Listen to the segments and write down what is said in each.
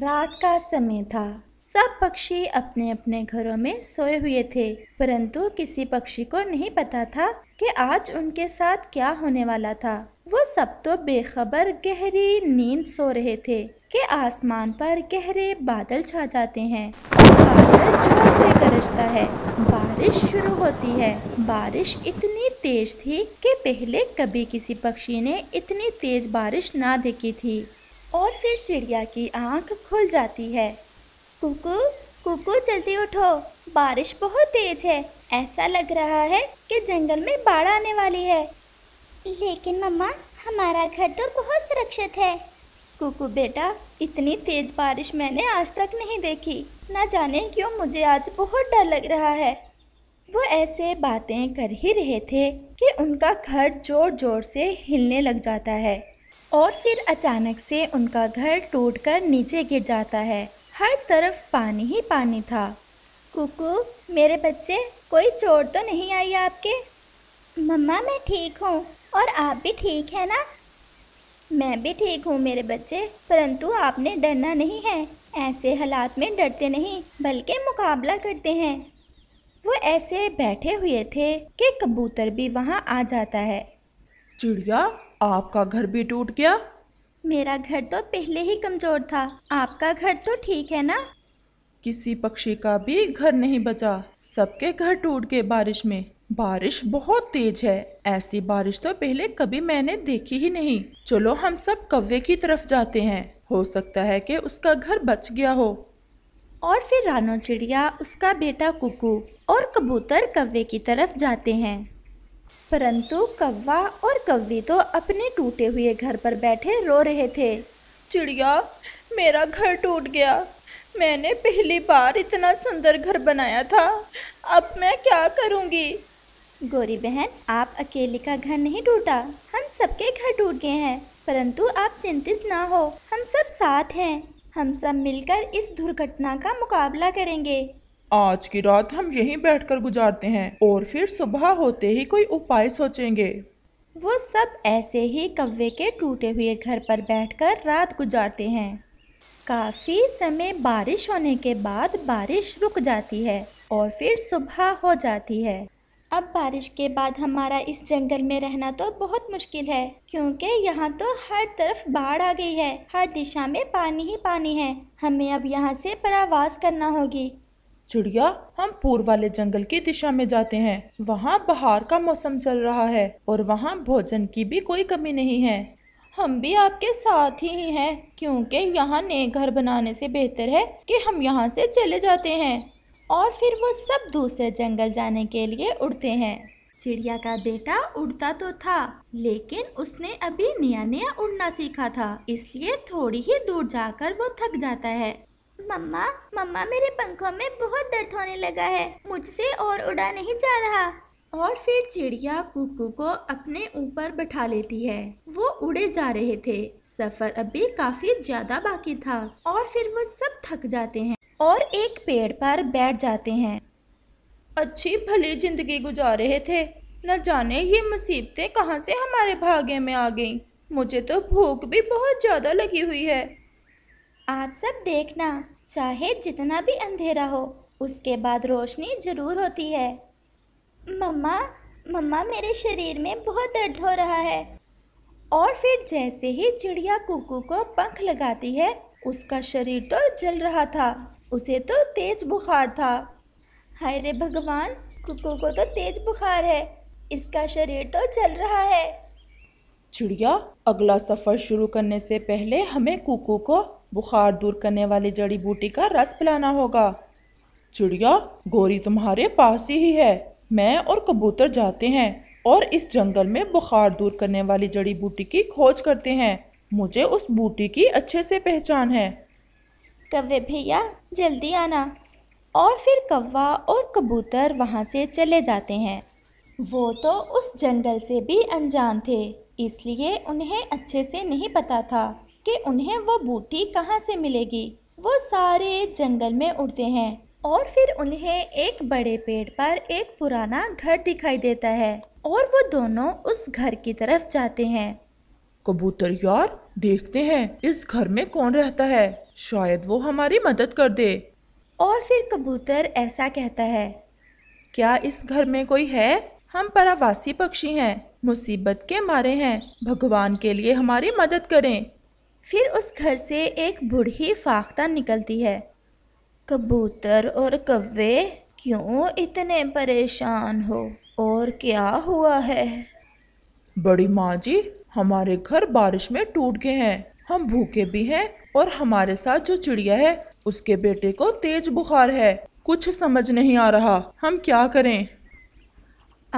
रात का समय था सब पक्षी अपने अपने घरों में सोए हुए थे परंतु किसी पक्षी को नहीं पता था कि आज उनके साथ क्या होने वाला था वो सब तो बेखबर गहरी नींद सो रहे थे कि आसमान पर गहरे बादल छा जाते हैं बादल जोर से गरजता है बारिश शुरू होती है बारिश इतनी तेज थी कि पहले कभी किसी पक्षी ने इतनी तेज बारिश ना देखी थी और फिर चिड़िया की आंख खुल जाती है कुकू कुकू जल्दी उठो बारिश बहुत तेज है ऐसा लग रहा है कि जंगल में बाढ़ आने वाली है लेकिन मम्मा हमारा घर तो बहुत सुरक्षित है कुकू बेटा इतनी तेज बारिश मैंने आज तक नहीं देखी ना जाने क्यों मुझे आज बहुत डर लग रहा है वो ऐसे बातें कर ही रहे थे कि उनका घर जोर जोर से हिलने लग जाता है और फिर अचानक से उनका घर टूटकर नीचे गिर जाता है हर तरफ पानी ही पानी था कुकू मेरे बच्चे कोई चोट तो नहीं आई आपके मम्मा मैं ठीक हूँ और आप भी ठीक है ना मैं भी ठीक हूँ मेरे बच्चे परंतु आपने डरना नहीं है ऐसे हालात में डरते नहीं बल्कि मुकाबला करते हैं वो ऐसे बैठे हुए थे कि कबूतर भी वहाँ आ जाता है चिड़िया आपका घर भी टूट गया मेरा घर तो पहले ही कमजोर था आपका घर तो ठीक है ना किसी पक्षी का भी घर नहीं बचा सबके घर टूट गए बारिश में बारिश बहुत तेज है ऐसी बारिश तो पहले कभी मैंने देखी ही नहीं चलो हम सब कव्वे की तरफ जाते हैं हो सकता है कि उसका घर बच गया हो और फिर रानो चिड़िया उसका बेटा कुकू और कबूतर कव्वे की तरफ जाते हैं परंतु कौवा और कव्वी तो अपने टूटे हुए घर पर बैठे रो रहे थे चिड़िया मेरा घर टूट गया मैंने पहली बार इतना सुंदर घर बनाया था अब मैं क्या करूँगी गोरी बहन आप अकेले का घर नहीं टूटा हम सबके घर टूट गए हैं परंतु आप चिंतित ना हो हम सब साथ हैं हम सब मिलकर इस दुर्घटना का मुकाबला करेंगे आज की रात हम यहीं बैठकर गुजारते हैं और फिर सुबह होते ही कोई उपाय सोचेंगे वो सब ऐसे ही कव्वे के टूटे हुए घर पर बैठकर रात गुजारते हैं काफ़ी समय बारिश होने के बाद बारिश रुक जाती है और फिर सुबह हो जाती है अब बारिश के बाद हमारा इस जंगल में रहना तो बहुत मुश्किल है क्योंकि यहाँ तो हर तरफ बाढ़ आ गई है हर दिशा में पानी ही पानी है हमें अब यहाँ से परावास करना होगी चिड़िया हम पूर्व वाले जंगल की दिशा में जाते हैं वहाँ बाहर का मौसम चल रहा है और वहाँ भोजन की भी कोई कमी नहीं है हम भी आपके साथ ही हैं क्योंकि यहाँ नए घर बनाने से बेहतर है कि हम यहाँ से चले जाते हैं और फिर वो सब दूसरे जंगल जाने के लिए उड़ते हैं चिड़िया का बेटा उड़ता तो था लेकिन उसने अभी नया नया उड़ना सीखा था इसलिए थोड़ी ही दूर जाकर वो थक जाता है मम्मा मम्मा मेरे पंखों में बहुत दर्द होने लगा है मुझसे और उड़ा नहीं जा रहा और फिर चिड़िया कुकू को अपने ऊपर बैठा लेती है वो उड़े जा रहे थे सफर अभी काफी ज्यादा बाकी था और फिर वो सब थक जाते हैं और एक पेड़ पर बैठ जाते हैं अच्छी भली जिंदगी गुजार रहे थे न जाने ये मुसीबतें कहाँ से हमारे भाग्य में आ गईं मुझे तो भूख भी बहुत ज़्यादा लगी हुई है आप सब देखना चाहे जितना भी अंधेरा हो उसके बाद रोशनी ज़रूर होती है मम्मा मम्मा मेरे शरीर में बहुत दर्द हो रहा है और फिर जैसे ही चिड़िया कुकू को पंख लगाती है उसका शरीर तो जल रहा था उसे तो तेज बुखार था हाय रे भगवान कुकू को तो तेज बुखार है इसका शरीर तो जल रहा है चिड़िया अगला सफ़र शुरू करने से पहले हमें कुकू को बुखार दूर करने वाली जड़ी बूटी का रस पिलाना होगा चिड़िया गोरी तुम्हारे पास ही है मैं और कबूतर जाते हैं और इस जंगल में बुखार दूर करने वाली जड़ी बूटी की खोज करते हैं मुझे उस बूटी की अच्छे से पहचान है कव्वे भैया जल्दी आना और फिर कौवा और कबूतर वहाँ से चले जाते हैं वो तो उस जंगल से भी अनजान थे इसलिए उन्हें अच्छे से नहीं पता था कि उन्हें वो बूटी कहाँ से मिलेगी वो सारे जंगल में उड़ते हैं और फिर उन्हें एक बड़े पेड़ पर एक पुराना घर दिखाई देता है और वो दोनों उस घर की तरफ जाते हैं कबूतर यार देखते हैं इस घर में कौन रहता है शायद वो हमारी मदद कर दे और फिर कबूतर ऐसा कहता है क्या इस घर में कोई है हम परावासी पक्षी हैं मुसीबत के मारे हैं भगवान के लिए हमारी मदद करें फिर उस घर से एक बूढ़ी फाख्ता निकलती है कबूतर और कव्वे क्यों इतने परेशान हो और क्या हुआ है बड़ी माँ जी हमारे घर बारिश में टूट गए हैं हम भूखे भी हैं और हमारे साथ जो चिड़िया है उसके बेटे को तेज बुखार है कुछ समझ नहीं आ रहा हम क्या करें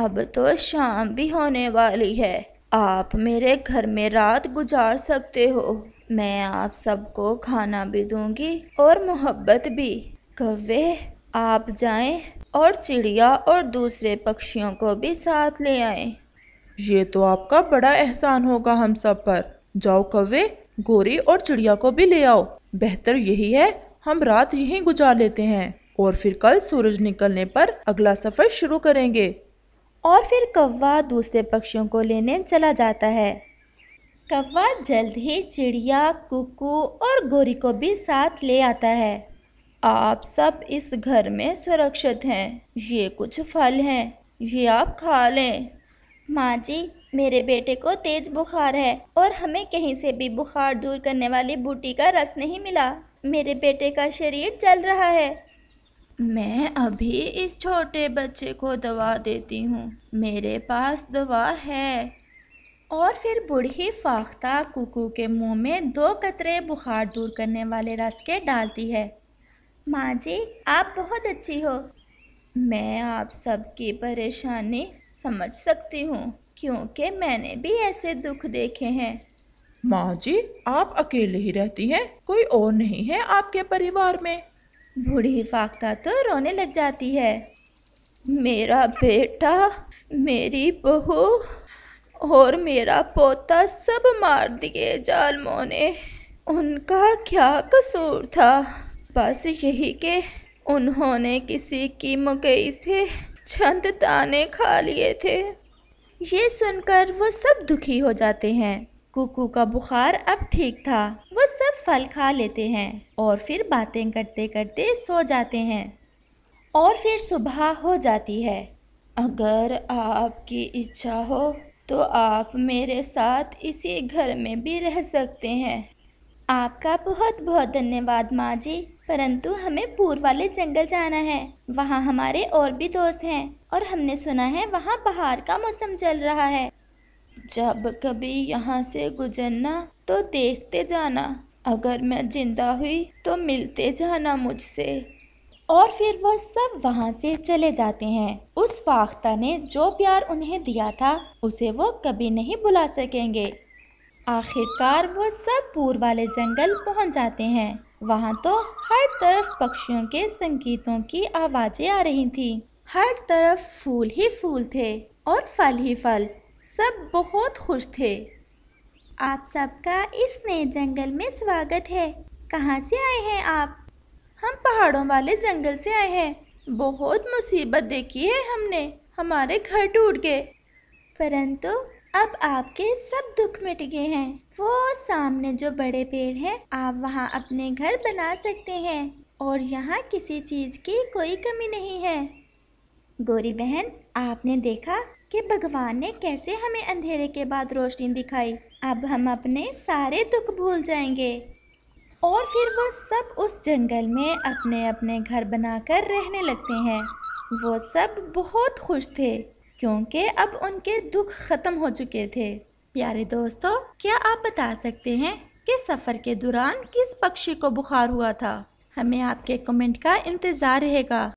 अब तो शाम भी होने वाली है आप मेरे घर में रात गुजार सकते हो मैं आप सबको खाना भी दूंगी और मोहब्बत भी कवे आप जाएं और चिड़िया और दूसरे पक्षियों को भी साथ ले आएं। ये तो आपका बड़ा एहसान होगा हम सब पर जाओ कवे गोरी और चिड़िया को भी ले आओ बेहतर यही है हम रात यहीं गुजार लेते हैं और फिर कल सूरज निकलने पर अगला सफ़र शुरू करेंगे और फिर कौवा दूसरे पक्षियों को लेने चला जाता है कौवा जल्द ही चिड़िया कुकू और गोरी को भी साथ ले आता है आप सब इस घर में सुरक्षित हैं ये कुछ फल हैं ये आप खा लें माँ जी मेरे बेटे को तेज बुखार है और हमें कहीं से भी बुखार दूर करने वाली बूटी का रस नहीं मिला मेरे बेटे का शरीर जल रहा है मैं अभी इस छोटे बच्चे को दवा देती हूँ मेरे पास दवा है और फिर बूढ़ी फाख्ता कुकू के मुंह में दो कतरे बुखार दूर करने वाले रस के डालती है माँ जी आप बहुत अच्छी हो मैं आप सबकी परेशानी समझ सकती हूँ क्योंकि मैंने भी ऐसे दुख देखे हैं माँ जी आप अकेले ही रहती हैं कोई और नहीं है आपके परिवार में बूढ़ी फाख्ता तो रोने लग जाती है मेरा बेटा मेरी बहू और मेरा पोता सब मार दिए जालमों ने उनका क्या कसूर था बस यही के उन्होंने किसी की मकई से छंद दाने खा लिए थे ये सुनकर वो सब दुखी हो जाते हैं कुकू का बुखार अब ठीक था वो सब फल खा लेते हैं और फिर बातें करते करते सो जाते हैं और फिर सुबह हो जाती है अगर आपकी इच्छा हो तो आप मेरे साथ इसी घर में भी रह सकते हैं आपका बहुत बहुत धन्यवाद माँ जी परंतु हमें पूर्व वाले जंगल जाना है वहाँ हमारे और भी दोस्त हैं और हमने सुना है वहाँ बाहर का मौसम चल रहा है जब कभी यहाँ से गुजरना तो देखते जाना अगर मैं जिंदा हुई तो मिलते जाना मुझसे और फिर वह सब वहाँ से चले जाते हैं उस फाख्ता ने जो प्यार उन्हें दिया था उसे वो कभी नहीं भुला सकेंगे आखिरकार वो सब पूर्व वाले जंगल पहुँच जाते हैं वहाँ तो हर तरफ पक्षियों के संगीतों की आवाज़ें आ रही थीं हर तरफ फूल ही फूल थे और फल ही फल सब बहुत खुश थे आप सबका इस नए जंगल में स्वागत है कहाँ से आए हैं आप हम पहाड़ों वाले जंगल से आए हैं बहुत मुसीबत देखी है हमने हमारे घर टूट गए परंतु अब आपके सब दुख मिट गए हैं वो सामने जो बड़े पेड़ हैं आप वहाँ अपने घर बना सकते हैं और यहाँ किसी चीज़ की कोई कमी नहीं है गोरी बहन आपने देखा कि भगवान ने कैसे हमें अंधेरे के बाद रोशनी दिखाई अब हम अपने सारे दुख भूल जाएंगे और फिर वो सब उस जंगल में अपने अपने घर बनाकर रहने लगते हैं वो सब बहुत खुश थे क्योंकि अब उनके दुख ख़त्म हो चुके थे प्यारे दोस्तों क्या आप बता सकते हैं कि सफ़र के दौरान किस पक्षी को बुखार हुआ था हमें आपके कमेंट का इंतज़ार रहेगा